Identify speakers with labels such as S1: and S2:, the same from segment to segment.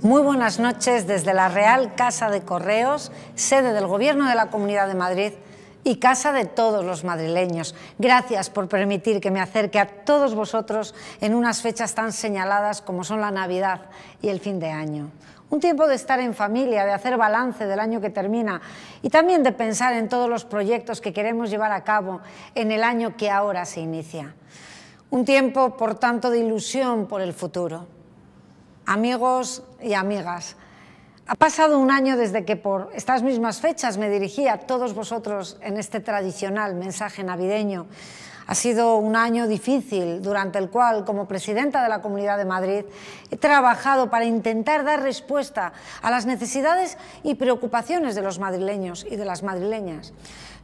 S1: Muy buenas noches desde la Real Casa de Correos, sede del Gobierno de la Comunidad de Madrid y casa de todos los madrileños. Gracias por permitir que me acerque a todos vosotros en unas fechas tan señaladas como son la Navidad y el fin de año. Un tiempo de estar en familia, de hacer balance del año que termina y también de pensar en todos los proyectos que queremos llevar a cabo en el año que ahora se inicia. Un tiempo, por tanto, de ilusión por el futuro amigos y amigas. Ha pasado un año desde que por estas mismas fechas me dirigí a todos vosotros en este tradicional mensaje navideño. Ha sido un año difícil durante el cual, como presidenta de la Comunidad de Madrid, he trabajado para intentar dar respuesta a las necesidades y preocupaciones de los madrileños y de las madrileñas.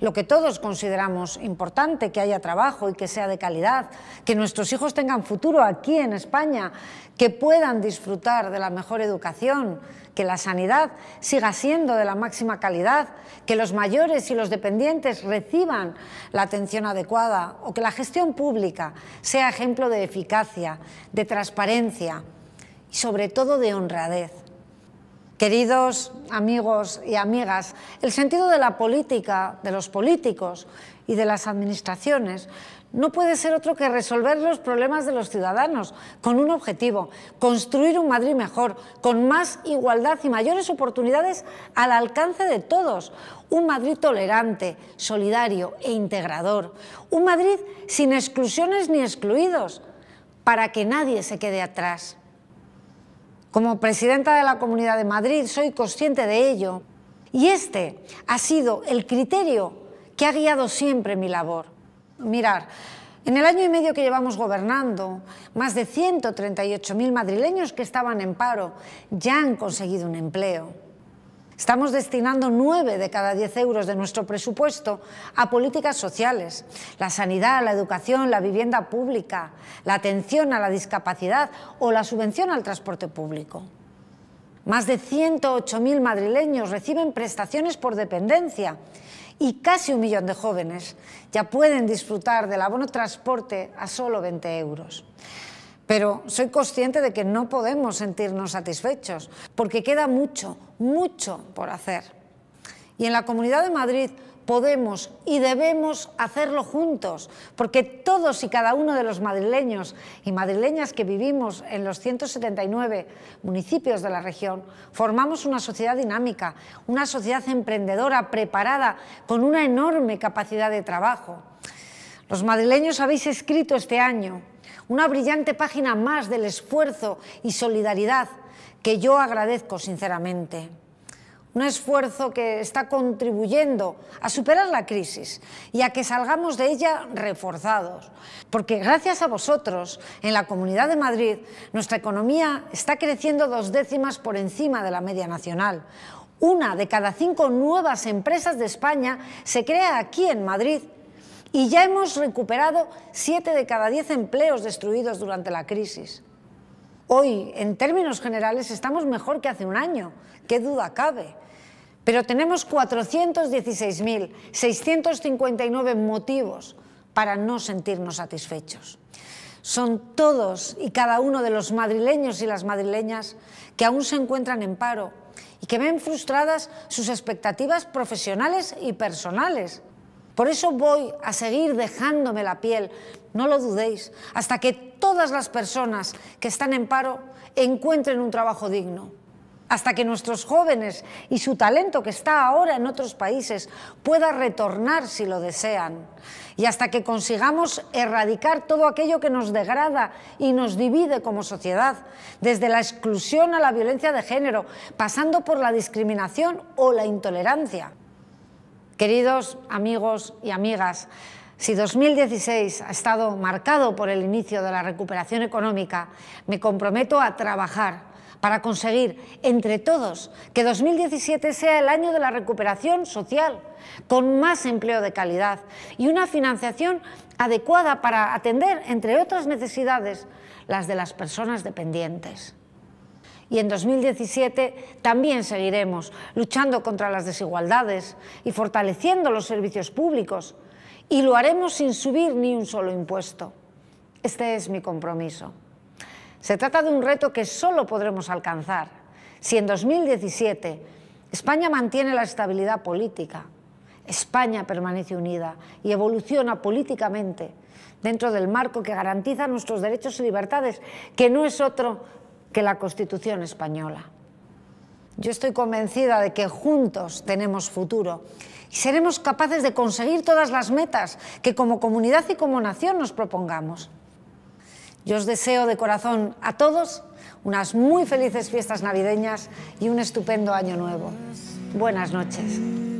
S1: Lo que todos consideramos importante, que haya trabajo y que sea de calidad, que nuestros hijos tengan futuro aquí en España, que puedan disfrutar de la mejor educación, que la sanidad siga siendo de la máxima calidad, que los mayores y los dependientes reciban la atención adecuada o que la gestión pública sea ejemplo de eficacia, de transparencia y sobre todo de honradez. Queridos amigos y amigas, el sentido de la política, de los políticos y de las administraciones no puede ser otro que resolver los problemas de los ciudadanos con un objetivo, construir un Madrid mejor, con más igualdad y mayores oportunidades al alcance de todos, un Madrid tolerante, solidario e integrador, un Madrid sin exclusiones ni excluidos, para que nadie se quede atrás. Como presidenta de la Comunidad de Madrid soy consciente de ello y este ha sido el criterio que ha guiado siempre mi labor. Mirar, en el año y medio que llevamos gobernando, más de 138.000 madrileños que estaban en paro ya han conseguido un empleo. Estamos destinando 9 de cada 10 euros de nuestro presupuesto a políticas sociales, la sanidad, la educación, la vivienda pública, la atención a la discapacidad o la subvención al transporte público. Más de 108.000 madrileños reciben prestaciones por dependencia y casi un millón de jóvenes ya pueden disfrutar del abono transporte a solo 20 euros. Pero soy consciente de que no podemos sentirnos satisfechos, porque queda mucho, mucho por hacer. Y en la Comunidad de Madrid podemos y debemos hacerlo juntos, porque todos y cada uno de los madrileños y madrileñas que vivimos en los 179 municipios de la región formamos una sociedad dinámica, una sociedad emprendedora, preparada, con una enorme capacidad de trabajo. Los madrileños habéis escrito este año una brillante página más del esfuerzo y solidaridad que yo agradezco sinceramente. Un esfuerzo que está contribuyendo a superar la crisis y a que salgamos de ella reforzados. Porque gracias a vosotros, en la Comunidad de Madrid, nuestra economía está creciendo dos décimas por encima de la media nacional. Una de cada cinco nuevas empresas de España se crea aquí en Madrid y ya hemos recuperado 7 de cada 10 empleos destruidos durante la crisis. Hoy, en términos generales, estamos mejor que hace un año, qué duda cabe. Pero tenemos 416.659 motivos para no sentirnos satisfechos. Son todos y cada uno de los madrileños y las madrileñas que aún se encuentran en paro y que ven frustradas sus expectativas profesionales y personales por eso voy a seguir dejándome la piel, no lo dudéis, hasta que todas las personas que están en paro encuentren un trabajo digno, hasta que nuestros jóvenes y su talento que está ahora en otros países pueda retornar si lo desean, y hasta que consigamos erradicar todo aquello que nos degrada y nos divide como sociedad, desde la exclusión a la violencia de género, pasando por la discriminación o la intolerancia. Queridos amigos y amigas, si 2016 ha estado marcado por el inicio de la recuperación económica, me comprometo a trabajar para conseguir entre todos que 2017 sea el año de la recuperación social, con más empleo de calidad y una financiación adecuada para atender, entre otras necesidades, las de las personas dependientes y en 2017 también seguiremos luchando contra las desigualdades y fortaleciendo los servicios públicos y lo haremos sin subir ni un solo impuesto. Este es mi compromiso. Se trata de un reto que solo podremos alcanzar si en 2017 España mantiene la estabilidad política, España permanece unida y evoluciona políticamente dentro del marco que garantiza nuestros derechos y libertades, que no es otro que la Constitución española. Yo estoy convencida de que juntos tenemos futuro y seremos capaces de conseguir todas las metas que como comunidad y como nación nos propongamos. Yo os deseo de corazón a todos unas muy felices fiestas navideñas y un estupendo año nuevo. Buenas noches.